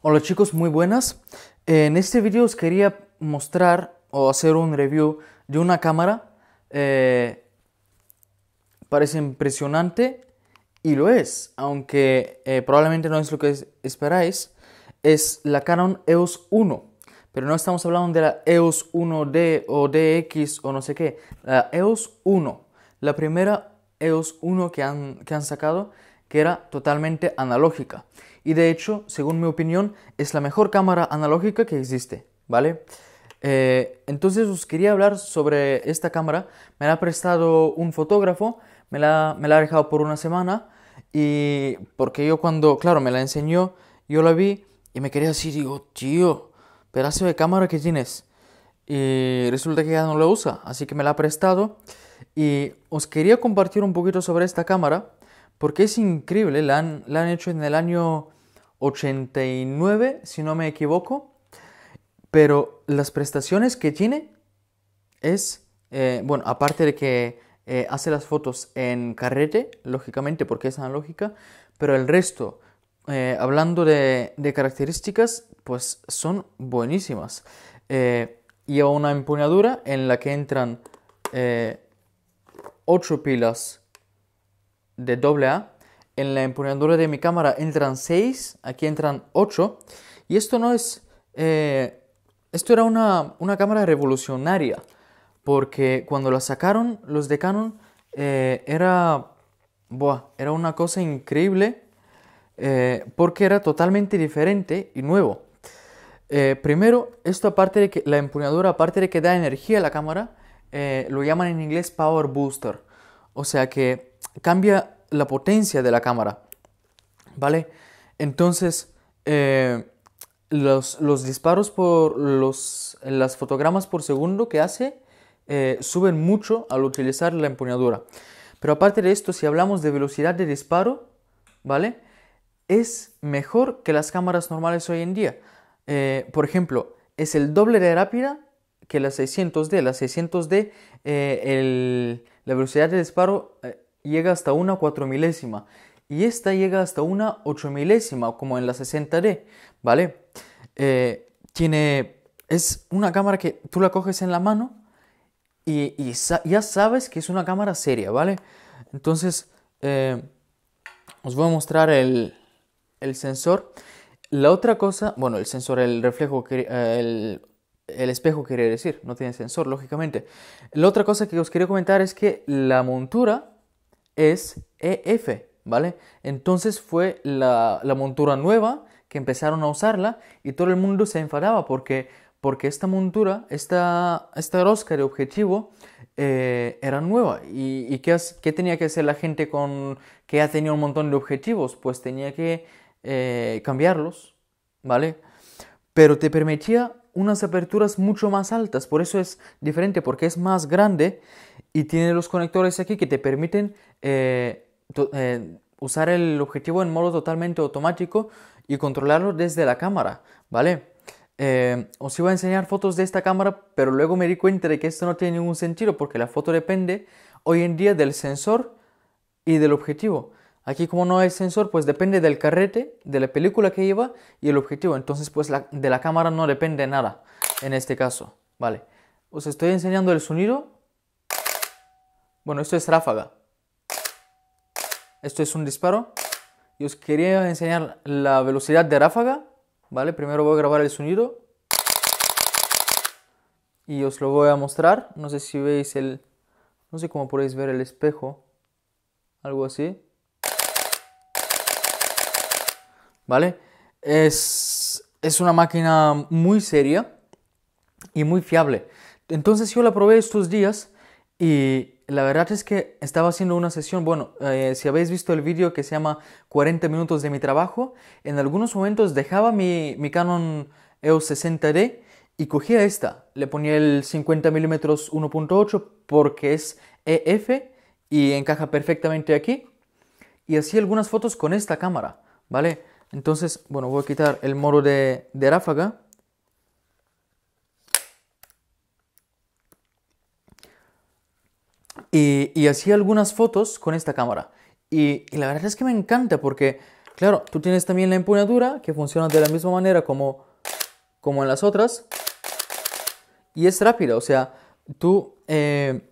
Hola chicos, muy buenas. En este vídeo os quería mostrar o hacer un review de una cámara. Eh, parece impresionante y lo es, aunque eh, probablemente no es lo que esperáis. Es la Canon EOS 1, pero no estamos hablando de la EOS 1D o DX o no sé qué. La EOS 1, la primera EOS 1 que han, que han sacado que era totalmente analógica. Y de hecho, según mi opinión, es la mejor cámara analógica que existe, ¿vale? Eh, entonces os quería hablar sobre esta cámara. Me la ha prestado un fotógrafo, me la, me la ha dejado por una semana y porque yo cuando, claro, me la enseñó, yo la vi y me quería decir, digo, tío, pedazo de cámara que tienes. Y resulta que ya no la usa, así que me la ha prestado. Y os quería compartir un poquito sobre esta cámara porque es increíble, la han, hecho en el año 89, si no me equivoco. Pero las prestaciones que tiene es, eh, bueno, aparte de que eh, hace las fotos en carrete, lógicamente, porque es analógica, pero el resto, eh, hablando de, de, características, pues son buenísimas. lleva una empuñadura en la que entran 8 pilas de doble A, en la empuñadura de mi cámara entran 6, aquí entran 8, y esto no es... Eh, esto era una, cámara revolucionaria, porque cuando la sacaron los de Canon eh, era, era una cosa increíble, eh, porque era totalmente diferente y nuevo. primero, esto aparte de que la empuñadura, aparte de que da energía a la cámara, lo llaman en inglés Power Booster. O sea que cambia la potencia de la cámara, ¿vale? Entonces, eh, los, disparos por los, las fotogramas por segundo que hace eh, suben mucho al utilizar la empuñadura. Pero aparte de esto, si hablamos de velocidad de disparo, ¿vale? Es mejor que las cámaras normales hoy en día. Eh, por ejemplo, es el doble de rápida que la 600D. La 600D, la velocidad de disparo llega hasta una cuatro milésima y esta llega hasta una ocho milésima, como en la 60D, ¿vale? Eh, tiene, es una cámara que tú la coges en la mano y, ya sabes que es una cámara seria, ¿vale? Entonces, eh, os voy a mostrar el, sensor. La otra cosa, bueno, el sensor, el reflejo, eh, el, el espejo quiere decir, no tiene sensor, lógicamente. La otra cosa que os quería comentar es que la montura es EF, ¿vale? Entonces fue la, montura nueva que empezaron a usarla y todo el mundo se enfadaba porque, porque esta montura, esta, esta rosca de objetivo eh, era nueva. ¿Y, qué, tenía que hacer la gente con que ha tenido un montón de objetivos? Pues tenía que eh, cambiarlos, ¿vale? Pero te permitía unas aperturas mucho más altas, por eso es diferente, porque es más grande y tiene los conectores aquí que te permiten eh, eh, usar el objetivo en modo totalmente automático y controlarlo desde la cámara, ¿vale? Eh, os iba a enseñar fotos de esta cámara, pero luego me di cuenta de que esto no tiene ningún sentido porque la foto depende hoy en día del sensor y del objetivo. Aquí como no hay sensor, pues depende del carrete, de la película que lleva y el objetivo. Entonces, pues de la cámara no depende nada en este caso, ¿vale? Os estoy enseñando el sonido bueno, esto es ráfaga. Esto es un disparo. Y os quería enseñar la velocidad de ráfaga. ¿Vale? Primero voy a grabar el sonido. Y os lo voy a mostrar. No sé si veis el... No sé cómo podéis ver el espejo. Algo así. ¿Vale? Es, es una máquina muy seria y muy fiable. Entonces yo la probé estos días y la verdad es que estaba haciendo una sesión, bueno, eh, si habéis visto el vídeo que se llama 40 minutos de mi trabajo, en algunos momentos dejaba mi, Canon EOS 60D y cogía esta, le ponía el 50 mm 1.8 porque es EF y encaja perfectamente aquí y hacía algunas fotos con esta cámara, ¿vale? Entonces, bueno, voy a quitar el modo de, de ráfaga Y, y hacía algunas fotos con esta cámara. Y, la verdad es que me encanta porque, claro, tú tienes también la empuñadura que funciona de la misma manera como, como en las otras. Y es rápida, o sea, tú, eh,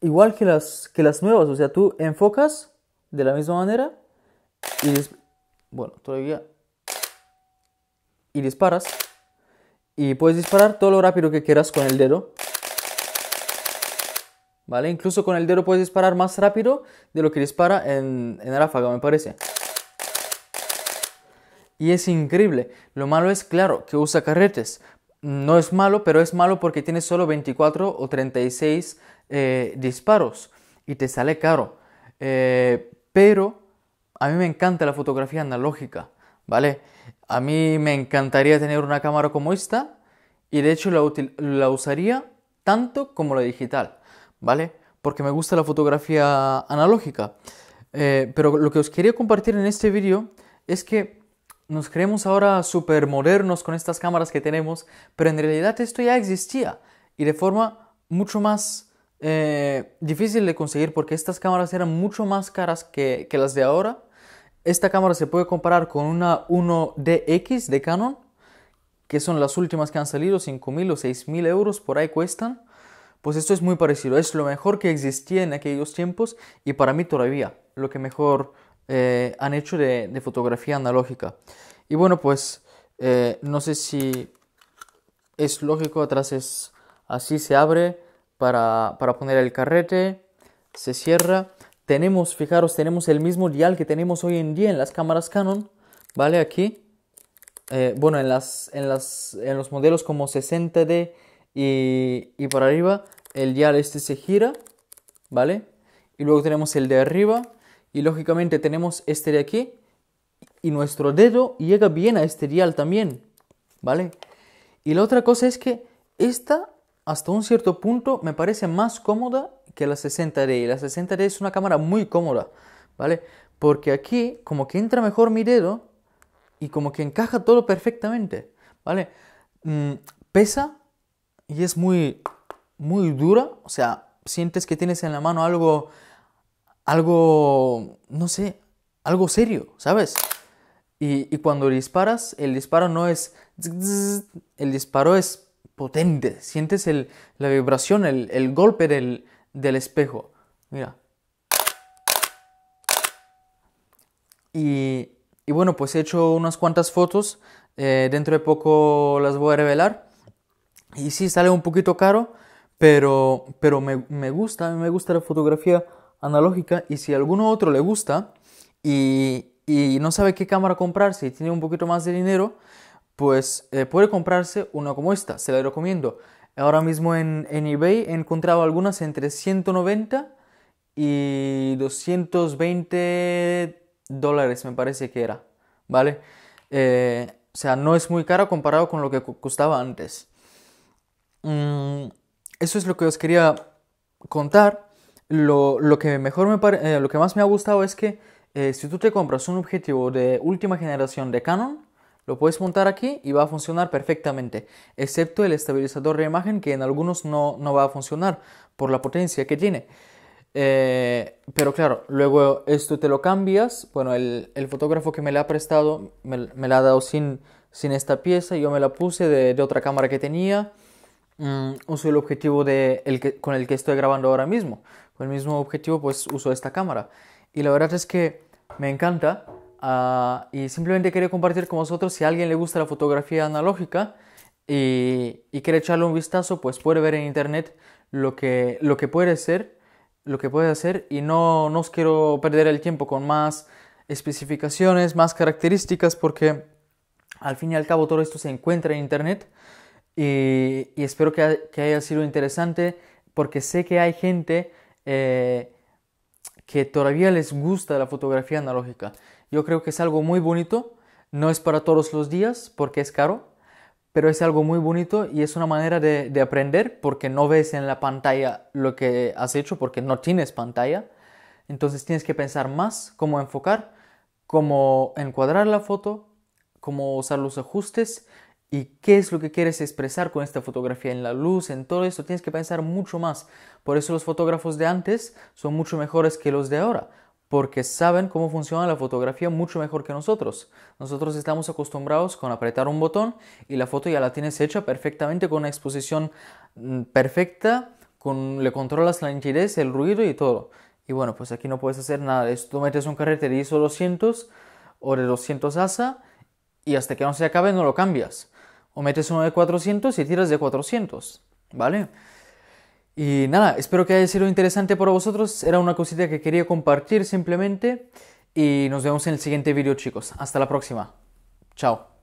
igual que las, que las nuevas, o sea, tú enfocas de la misma manera y, bueno, todavía, y disparas. Y puedes disparar todo lo rápido que quieras con el dedo. ¿vale? Incluso con el dedo puedes disparar más rápido de lo que dispara en, en ráfaga, me parece. Y es increíble. Lo malo es, claro, que usa carretes. No es malo, pero es malo porque tiene solo 24 o 36 eh, disparos y te sale caro. Eh, pero a mí me encanta la fotografía analógica, ¿vale? A mí me encantaría tener una cámara como esta y de hecho la usaría tanto como la digital. ¿vale? Porque me gusta la fotografía analógica. Eh, pero lo que os quería compartir en este vídeo es que nos creemos ahora súper modernos con estas cámaras que tenemos, pero en realidad esto ya existía y de forma mucho más eh, difícil de conseguir porque estas cámaras eran mucho más caras que, que las de ahora. Esta cámara se puede comparar con una 1DX de Canon, que son las últimas que han salido, 5.000 o 6.000 euros por ahí cuestan. Pues esto es muy parecido, es lo mejor que existía en aquellos tiempos y para mí todavía lo que mejor eh, han hecho de, fotografía analógica. Y bueno, pues eh, no sé si es lógico, atrás es así, se abre para, poner el carrete, se cierra. Tenemos, fijaros, tenemos el mismo dial que tenemos hoy en día en las cámaras Canon, ¿vale? Aquí, eh, bueno, en, las, en, las, en los modelos como 60D y, y para arriba el dial este se gira, ¿vale? Y luego tenemos el de arriba y lógicamente tenemos este de aquí y nuestro dedo llega bien a este dial también, ¿vale? Y la otra cosa es que esta hasta un cierto punto me parece más cómoda que la 60D. Y la 60D es una cámara muy cómoda, ¿vale? Porque aquí como que entra mejor mi dedo y como que encaja todo perfectamente, ¿vale? Mm, pesa, y es muy, muy dura, o sea, sientes que tienes en la mano algo, algo, no sé, algo serio, ¿sabes? Y, cuando disparas, el disparo no es, el disparo es potente, sientes la vibración, el, golpe del, espejo, mira. Y, bueno, pues he hecho unas cuantas fotos, eh, dentro de poco las voy a revelar y sí, sale un poquito caro, pero, pero me, gusta, me gusta la fotografía analógica y si a alguno otro le gusta y, no sabe qué cámara comprarse y tiene un poquito más de dinero, pues eh, puede comprarse una como esta, se la recomiendo. Ahora mismo en, eBay he encontrado algunas entre 190 y 220 dólares, me parece que era, ¿vale? Eh, o sea, no es muy caro comparado con lo que costaba antes. Mm, eso es lo que os quería contar. Lo, que, mejor me eh, lo que más me ha gustado es que eh, si tú te compras un objetivo de última generación de Canon, lo puedes montar aquí y va a funcionar perfectamente, excepto el estabilizador de imagen que en algunos no, va a funcionar por la potencia que tiene. Eh, pero claro, luego esto te lo cambias. Bueno, el, fotógrafo que me la ha prestado me, la ha dado sin, sin esta pieza. Yo me la puse de otra cámara que tenía. Mm, uso el objetivo de con el que estoy grabando ahora mismo. Con el mismo objetivo pues uso esta cámara. Y la verdad es que me encanta ah, y simplemente quería compartir con vosotros si a alguien le gusta la fotografía analógica y, y quiere echarle un vistazo pues puede ver en internet lo que, lo que puede ser lo que puede hacer y no, no os quiero perder el tiempo con más especificaciones, más características porque al fin y al cabo todo esto se encuentra en internet y, espero que, haya sido interesante porque sé que hay gente eh, que todavía les gusta la fotografía analógica. Yo creo que es algo muy bonito, no es para todos los días porque es caro, pero es algo muy bonito y es una manera de aprender porque no ves en la pantalla lo que has hecho porque no tienes pantalla. Entonces tienes que pensar más cómo enfocar, cómo encuadrar la foto, cómo usar los ajustes y qué es lo que quieres expresar con esta fotografía en la luz, en todo esto, tienes que pensar mucho más. Por eso los fotógrafos de antes son mucho mejores que los de ahora, porque saben cómo funciona la fotografía mucho mejor que nosotros. Nosotros estamos acostumbrados con apretar un botón y la foto ya la tienes hecha perfectamente con una exposición mm, perfecta, con, le controlas la nitidez, el ruido y todo. Y bueno, pues aquí no puedes hacer nada de esto. Tú metes un carrete de ISO 200 o de 200 ASA y hasta que no se acabe no lo cambias o metes uno de 400 y tiras de 400, ¿vale? Y nada, espero que haya sido interesante para vosotros, era una cosita que quería compartir simplemente y nos vemos en el siguiente vídeo chicos, hasta la próxima, chao.